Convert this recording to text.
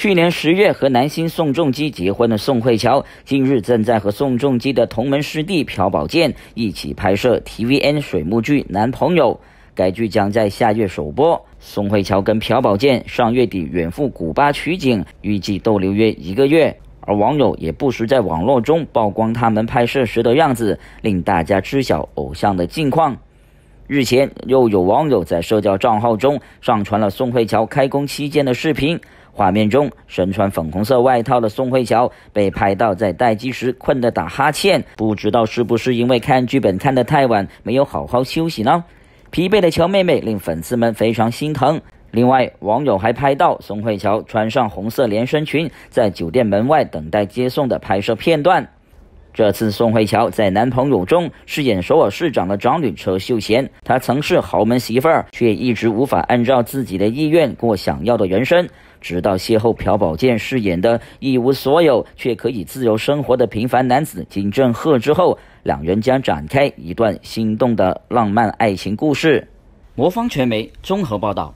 去年十月和男星宋仲基结婚的宋慧乔，近日正在和宋仲基的同门师弟朴宝剑一起拍摄 tvN 水幕剧《男朋友》，该剧将在下月首播。宋慧乔跟朴宝剑上月底远赴古巴取景，预计逗留约一个月，而网友也不时在网络中曝光他们拍摄时的样子，令大家知晓偶像的近况。日前又有网友在社交账号中上传了宋慧乔开工期间的视频，画面中身穿粉红色外套的宋慧乔被拍到在待机时困得打哈欠，不知道是不是因为看剧本看得太晚，没有好好休息呢？疲惫的乔妹妹令粉丝们非常心疼。另外，网友还拍到宋慧乔穿上红色连身裙，在酒店门外等待接送的拍摄片段。这次宋慧乔在男朋友中饰演首尔市长的长女车秀贤，她曾是豪门媳妇儿，却一直无法按照自己的意愿过想要的人生。直到邂逅朴宝剑饰演的一无所有却可以自由生活的平凡男子金正赫之后，两人将展开一段心动的浪漫爱情故事。魔方传媒综合报道。